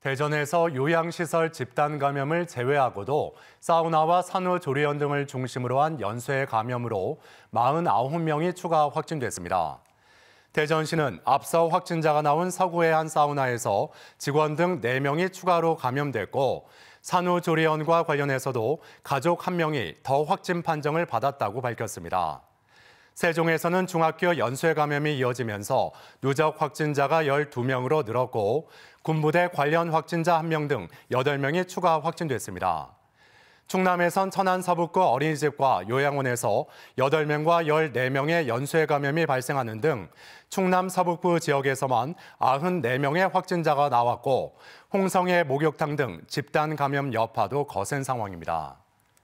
대전에서 요양시설 집단 감염을 제외하고도 사우나와 산후조리원 등을 중심으로 한 연쇄 감염으로 49명이 추가 확진됐습니다. 대전시는 앞서 확진자가 나온 서구의 한 사우나에서 직원 등 4명이 추가로 감염됐고 산후조리원과 관련해서도 가족 1명이 더 확진 판정을 받았다고 밝혔습니다. 세종에서는 중학교 연쇄 감염이 이어지면서 누적 확진자가 12명으로 늘었고 군부대 관련 확진자 1명 등 8명이 추가 확진됐습니다. 충남에선 천안 서북구 어린이집과 요양원에서 8명과 14명의 연쇄 감염이 발생하는 등 충남 서북구 지역에서만 94명의 확진자가 나왔고 홍성의 목욕탕 등 집단 감염 여파도 거센 상황입니다.